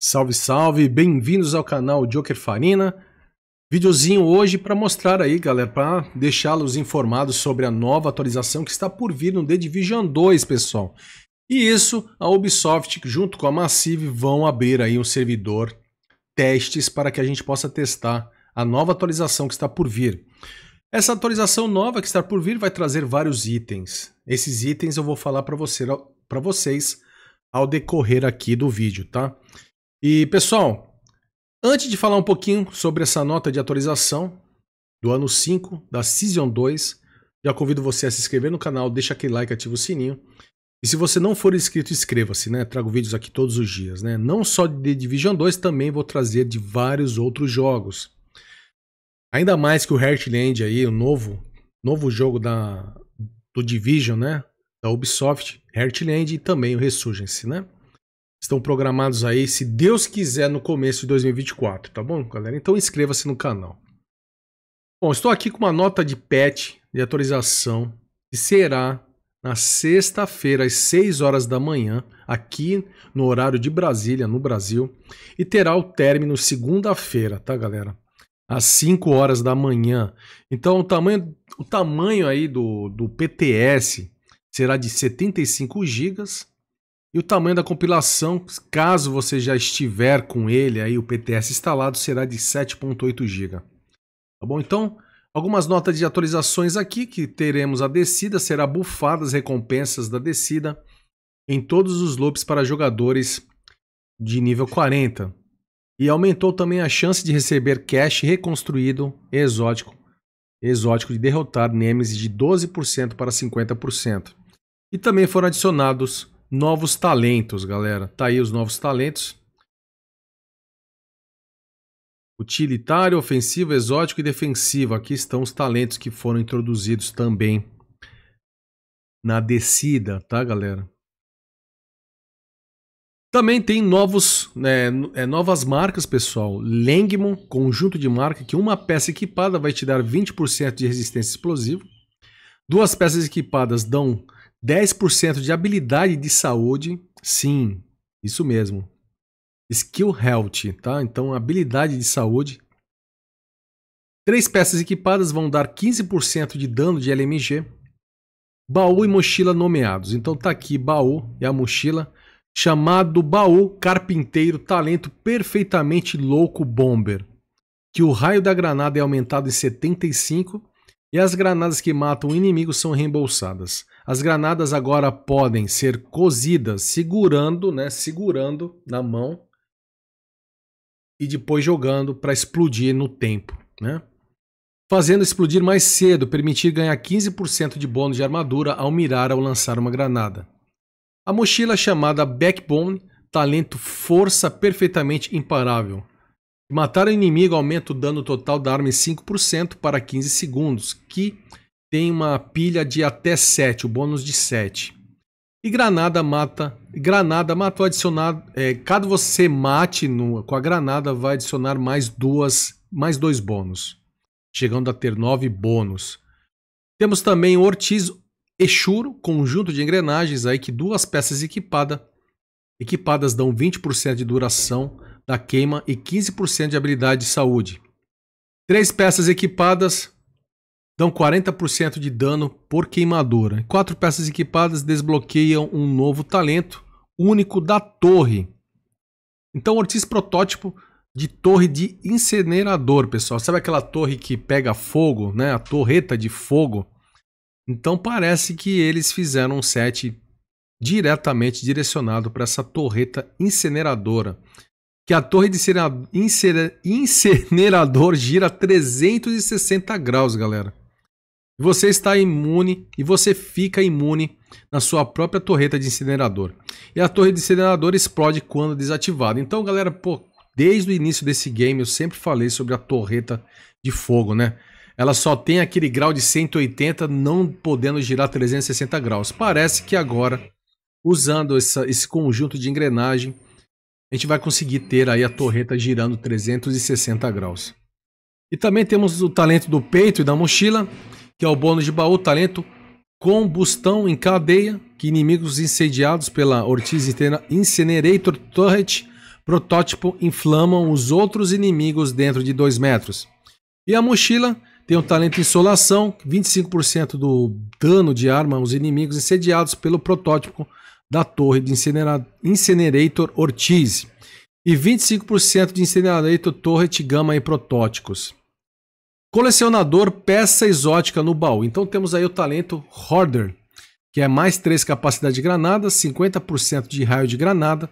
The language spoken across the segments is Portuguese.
Salve, salve, bem-vindos ao canal Joker Farina. Videozinho hoje para mostrar aí, galera, para deixá-los informados sobre a nova atualização que está por vir no The Division 2, pessoal. E isso, a Ubisoft junto com a Massive vão abrir aí um servidor testes para que a gente possa testar a nova atualização que está por vir. Essa atualização nova que está por vir vai trazer vários itens. Esses itens eu vou falar para você, vocês ao decorrer aqui do vídeo, tá? E pessoal, antes de falar um pouquinho sobre essa nota de atualização do ano 5 da Season 2, já convido você a se inscrever no canal, deixa aquele like, ativa o sininho. E se você não for inscrito, inscreva-se, né? Trago vídeos aqui todos os dias, né? Não só de The Division 2, também vou trazer de vários outros jogos. Ainda mais que o Heartland aí, o novo, novo jogo da do Division, né? Da Ubisoft, Heartland e também o Resurgence, né? estão programados aí, se Deus quiser, no começo de 2024, tá bom, galera? Então inscreva-se no canal. Bom, estou aqui com uma nota de pet de atualização que será na sexta-feira às 6 horas da manhã, aqui no horário de Brasília, no Brasil, e terá o término segunda-feira, tá, galera? Às 5 horas da manhã. Então, o tamanho, o tamanho aí do, do PTS será de 75 gigas e o tamanho da compilação, caso você já estiver com ele aí o PTS instalado, será de 7.8 GB. Tá bom? Então, algumas notas de atualizações aqui que teremos a descida, será bufadas recompensas da descida em todos os loops para jogadores de nível 40. E aumentou também a chance de receber cash reconstruído exótico, exótico de derrotar Nemesis de 12% para 50%. E também foram adicionados novos talentos, galera. Tá aí os novos talentos. Utilitário, ofensivo, exótico e defensivo. Aqui estão os talentos que foram introduzidos também na descida, tá, galera? Também tem novos, né, é, novas marcas, pessoal. Langmon, conjunto de marca, que uma peça equipada vai te dar 20% de resistência explosiva. Duas peças equipadas dão 10% de habilidade de saúde. Sim, isso mesmo. Skill Health, tá? Então, habilidade de saúde. Três peças equipadas vão dar 15% de dano de LMG. Baú e mochila nomeados. Então tá aqui baú e a mochila. Chamado baú carpinteiro talento perfeitamente louco bomber. Que o raio da granada é aumentado em 75 e as granadas que matam inimigos são reembolsadas. As granadas agora podem ser cozidas segurando, né, segurando na mão e depois jogando para explodir no tempo, né? Fazendo explodir mais cedo, permitir ganhar 15% de bônus de armadura ao mirar ou lançar uma granada. A mochila chamada Backbone, talento força perfeitamente imparável. Matar o inimigo aumenta o dano total da arma em 5% para 15 segundos, que tem uma pilha de até 7, o bônus de 7. E granada mata. Granada matou adicionado. É, caso você mate no, com a granada, vai adicionar mais duas, mais dois bônus. Chegando a ter nove bônus. Temos também Ortiz Exuro, conjunto de engrenagens aí que duas peças equipadas, equipadas dão 20% de duração da queima e 15% de habilidade de saúde. Três peças equipadas dão 40% de dano por queimadura. Quatro peças equipadas desbloqueiam um novo talento único da torre. Então, Ortiz protótipo de torre de incinerador, pessoal. Sabe aquela torre que pega fogo, né? A torreta de fogo. Então, parece que eles fizeram um set diretamente direcionado para essa torreta incineradora. Que a torre de incinerador gira 360 graus, galera. Você está imune e você fica imune na sua própria torreta de incinerador. E a torre de incinerador explode quando desativada. Então, galera, pô, desde o início desse game eu sempre falei sobre a torreta de fogo, né? Ela só tem aquele grau de 180, não podendo girar 360 graus. Parece que agora, usando essa, esse conjunto de engrenagem, a gente vai conseguir ter aí a torreta girando 360 graus. E também temos o talento do peito e da mochila, que é o bônus de baú, talento, combustão em cadeia, que inimigos incendiados pela Ortiz Incinerator Turret protótipo inflamam os outros inimigos dentro de 2 metros. E a mochila tem o talento Insolação, 25% do dano de arma aos inimigos incendiados pelo protótipo da torre de Incinerator Ortiz e 25% de Incinerator Torret Gama e protótipos. Colecionador peça exótica no baú. Então temos aí o talento Horder, que é mais 3 capacidade de granada, 50% de raio de granada,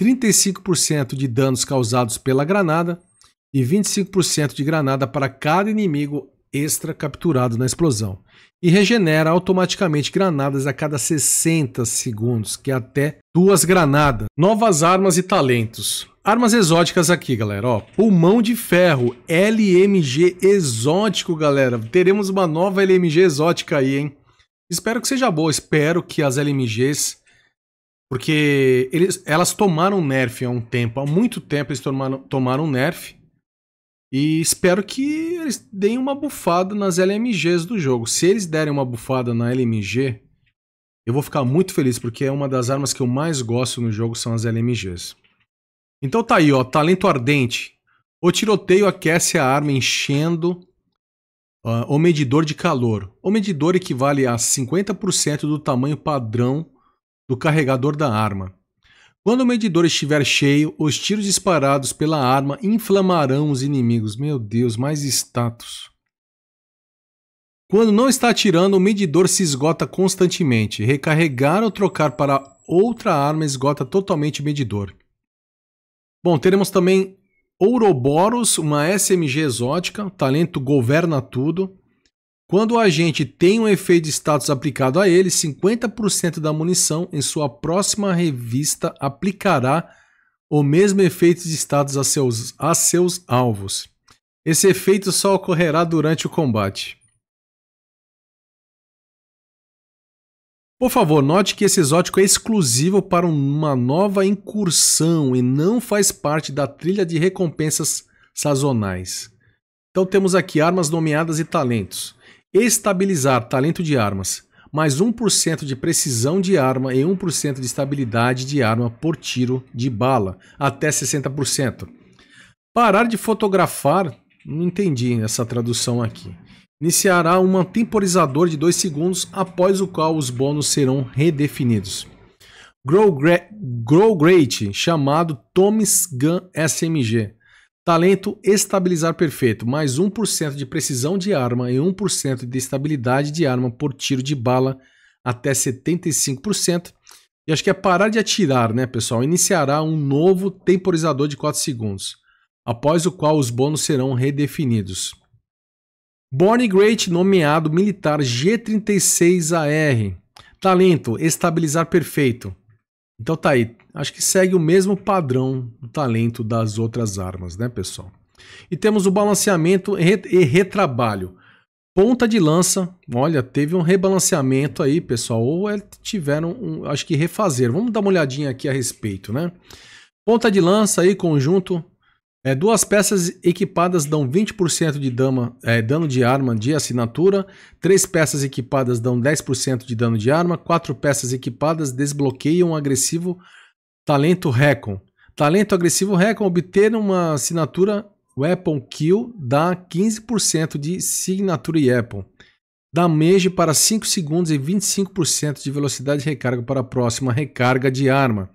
35% de danos causados pela granada e 25% de granada para cada inimigo extra capturado na explosão. E regenera automaticamente granadas a cada 60 segundos, que é até duas granadas. Novas armas e talentos. Armas exóticas aqui, galera. Ó, pulmão de ferro, LMG exótico, galera. Teremos uma nova LMG exótica aí, hein? Espero que seja boa. Espero que as LMGs, porque eles, elas tomaram nerf há um tempo, há muito tempo eles tomaram, tomaram nerf. E espero que eles deem uma bufada nas LMGs do jogo. Se eles derem uma bufada na LMG, eu vou ficar muito feliz, porque é uma das armas que eu mais gosto no jogo são as LMGs. Então tá aí, ó, talento ardente. O tiroteio aquece a arma enchendo uh, o medidor de calor. O medidor equivale a 50% do tamanho padrão do carregador da arma. Quando o medidor estiver cheio, os tiros disparados pela arma inflamarão os inimigos. Meu Deus, mais status. Quando não está atirando, o medidor se esgota constantemente. Recarregar ou trocar para outra arma esgota totalmente o medidor. Bom, teremos também Ouroboros, uma SMG exótica, talento governa tudo. Quando o agente tem um efeito de status aplicado a ele, 50% da munição em sua próxima revista aplicará o mesmo efeito de status a seus, a seus alvos. Esse efeito só ocorrerá durante o combate. Por favor, note que esse exótico é exclusivo para uma nova incursão e não faz parte da trilha de recompensas sazonais. Então temos aqui armas nomeadas e talentos. Estabilizar talento de armas, mais 1% de precisão de arma e 1% de estabilidade de arma por tiro de bala, até 60%. Parar de fotografar, não entendi essa tradução aqui iniciará um temporizador de 2 segundos, após o qual os bônus serão redefinidos. Grow, Gra Grow Great, chamado Thomas Gun SMG. Talento estabilizar perfeito, mais 1% de precisão de arma e 1% de estabilidade de arma por tiro de bala até 75%. E acho que é parar de atirar, né, pessoal? Iniciará um novo temporizador de 4 segundos, após o qual os bônus serão redefinidos. Born Great nomeado militar G36AR. Talento, estabilizar perfeito. Então tá aí. Acho que segue o mesmo padrão do talento das outras armas, né, pessoal? E temos o balanceamento e retrabalho. Ponta de lança, olha, teve um rebalanceamento aí, pessoal, ou é, tiveram, um, acho que refazer. Vamos dar uma olhadinha aqui a respeito, né? Ponta de lança aí, conjunto é, duas peças equipadas dão 20% de dama, é, dano de arma de assinatura, três peças equipadas dão 10% de dano de arma, quatro peças equipadas desbloqueiam o agressivo talento Recon. Talento agressivo Recon obter uma assinatura Weapon Kill dá 15% de signatura e Apple. Damage para 5 segundos e 25% de velocidade de recarga para a próxima recarga de arma.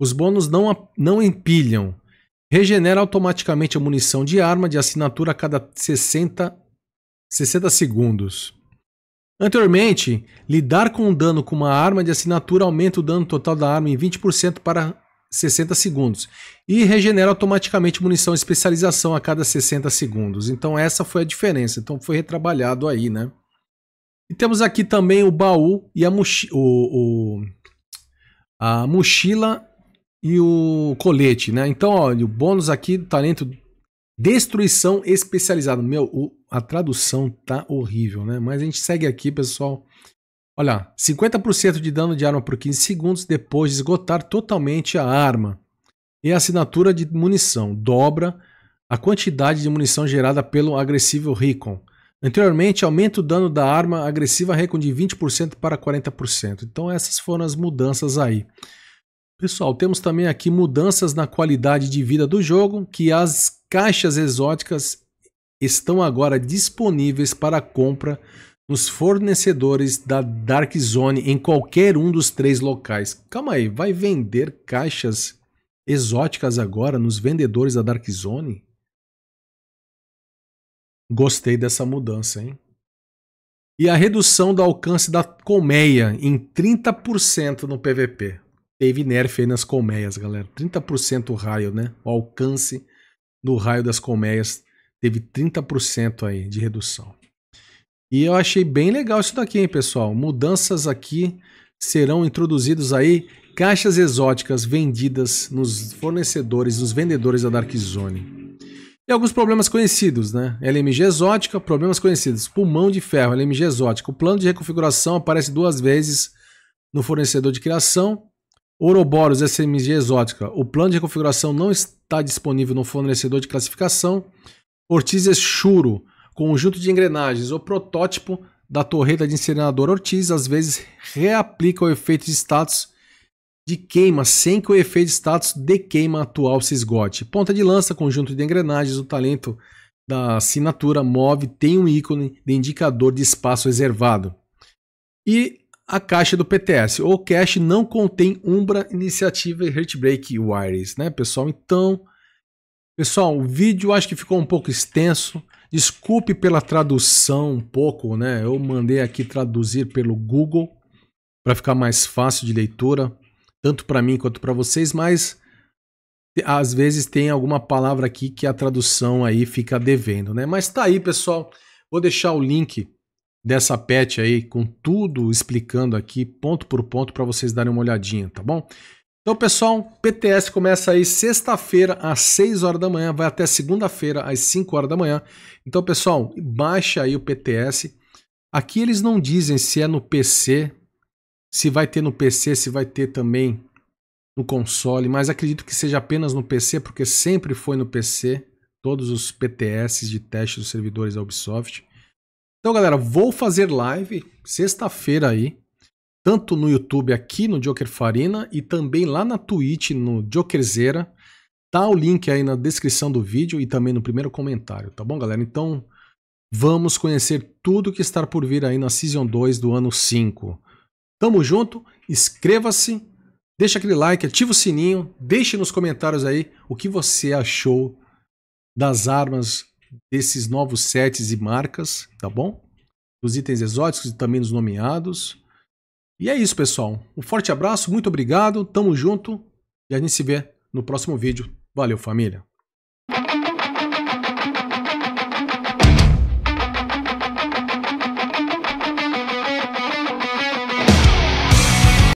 Os bônus não, não empilham, Regenera automaticamente a munição de arma de assinatura a cada 60, 60 segundos. Anteriormente, lidar com o dano com uma arma de assinatura aumenta o dano total da arma em 20% para 60 segundos e regenera automaticamente munição especialização a cada 60 segundos. Então essa foi a diferença. Então foi retrabalhado aí, né? E temos aqui também o baú e a, mochi o, o, a mochila e o colete, né? Então, olha, o bônus aqui do talento destruição especializada. Meu, o, a tradução tá horrível, né? Mas a gente segue aqui, pessoal. Olha, 50% de dano de arma por 15 segundos depois de esgotar totalmente a arma. E a assinatura de munição dobra a quantidade de munição gerada pelo agressivo Recon. Anteriormente, aumenta o dano da arma agressiva Recon de 20% para 40%. Então essas foram as mudanças aí. Pessoal, temos também aqui mudanças na qualidade de vida do jogo, que as caixas exóticas estão agora disponíveis para compra nos fornecedores da Dark Zone em qualquer um dos três locais. Calma aí, vai vender caixas exóticas agora nos vendedores da Dark Zone? Gostei dessa mudança, hein? E a redução do alcance da colmeia em 30% no PVP teve nerf aí nas colmeias, galera. 30% o raio, né? O alcance do raio das colmeias teve 30% aí de redução. E eu achei bem legal isso daqui, hein, pessoal. Mudanças aqui serão introduzidos aí caixas exóticas vendidas nos fornecedores, nos vendedores da Dark Zone. E alguns problemas conhecidos, né? LMG exótica, problemas conhecidos. Pulmão de ferro, LMG exótica. O plano de reconfiguração aparece duas vezes no fornecedor de criação Ouroboros SMG exótica. O plano de configuração não está disponível no fornecedor de classificação. Ortiz Churo. Conjunto de engrenagens. O protótipo da torreta de incinerador Ortiz às vezes reaplica o efeito de status de queima sem que o efeito de status de queima atual se esgote. Ponta de lança, conjunto de engrenagens, o talento da assinatura move tem um ícone de indicador de espaço reservado. E a caixa do PTS. O cache não contém Umbra, Iniciativa e Heartbreak Wires, né, pessoal? Então, pessoal, o vídeo acho que ficou um pouco extenso. Desculpe pela tradução um pouco, né? Eu mandei aqui traduzir pelo Google para ficar mais fácil de leitura, tanto para mim quanto para vocês, mas às vezes tem alguma palavra aqui que a tradução aí fica devendo, né? Mas tá aí, pessoal. Vou deixar o link dessa patch aí, com tudo explicando aqui, ponto por ponto, para vocês darem uma olhadinha, tá bom? Então, pessoal, PTS começa aí sexta-feira às 6 horas da manhã, vai até segunda-feira às 5 horas da manhã. Então, pessoal, baixa aí o PTS. Aqui eles não dizem se é no PC, se vai ter no PC, se vai ter também no console, mas acredito que seja apenas no PC, porque sempre foi no PC, todos os PTS de teste dos servidores da Ubisoft. Então, galera, vou fazer live sexta-feira aí, tanto no YouTube aqui no Joker Farina e também lá na Twitch no Jokerzera. Tá o link aí na descrição do vídeo e também no primeiro comentário, tá bom, galera? Então, vamos conhecer tudo que está por vir aí na Season 2 do ano 5. Tamo junto, inscreva-se, deixa aquele like, ativa o sininho, deixe nos comentários aí o que você achou das armas desses novos sets e marcas, tá bom? Dos itens exóticos e também dos nomeados. E é isso, pessoal. Um forte abraço, muito obrigado, tamo junto e a gente se vê no próximo vídeo. Valeu, família!